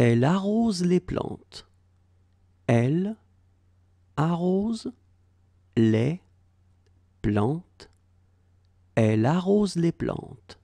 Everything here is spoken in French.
Elle arrose les plantes. Elle arrose les plantes. Elle arrose les plantes.